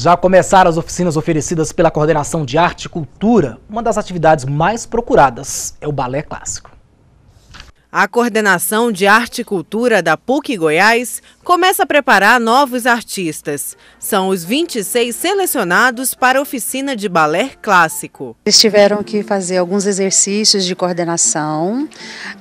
Já começaram as oficinas oferecidas pela Coordenação de Arte e Cultura. Uma das atividades mais procuradas é o balé clássico. A coordenação de arte e cultura da PUC Goiás começa a preparar novos artistas. São os 26 selecionados para a oficina de balé clássico. Eles tiveram que fazer alguns exercícios de coordenação,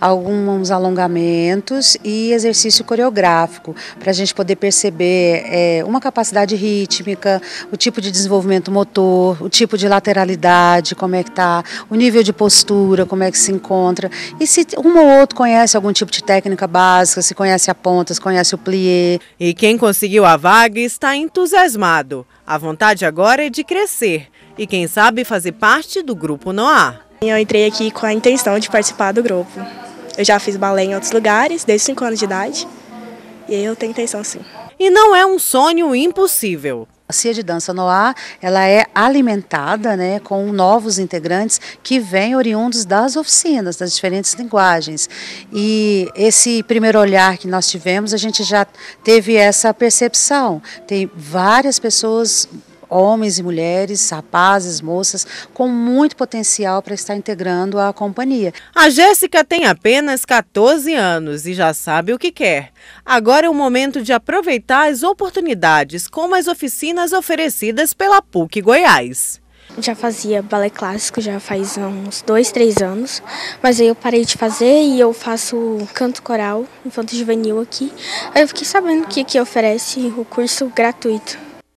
alguns alongamentos e exercício coreográfico, para a gente poder perceber é, uma capacidade rítmica, o tipo de desenvolvimento motor, o tipo de lateralidade, como é que está, o nível de postura, como é que se encontra, e se um ou outro conhece algum tipo de técnica básica, se conhece a ponta, se conhece o plié. E quem conseguiu a vaga está entusiasmado. A vontade agora é de crescer e quem sabe fazer parte do grupo Noá. Eu entrei aqui com a intenção de participar do grupo. Eu já fiz balé em outros lugares, desde 5 anos de idade, e eu tenho intenção sim. E não é um sonho impossível. A Cia de Dança Noir, ela é alimentada né, com novos integrantes que vêm oriundos das oficinas, das diferentes linguagens. E esse primeiro olhar que nós tivemos, a gente já teve essa percepção. Tem várias pessoas homens e mulheres, rapazes, moças, com muito potencial para estar integrando a companhia. A Jéssica tem apenas 14 anos e já sabe o que quer. Agora é o momento de aproveitar as oportunidades, como as oficinas oferecidas pela PUC Goiás. Já fazia balé clássico já faz uns dois, três anos, mas aí eu parei de fazer e eu faço canto coral infanto juvenil aqui. Aí eu fiquei sabendo que aqui oferece o curso gratuito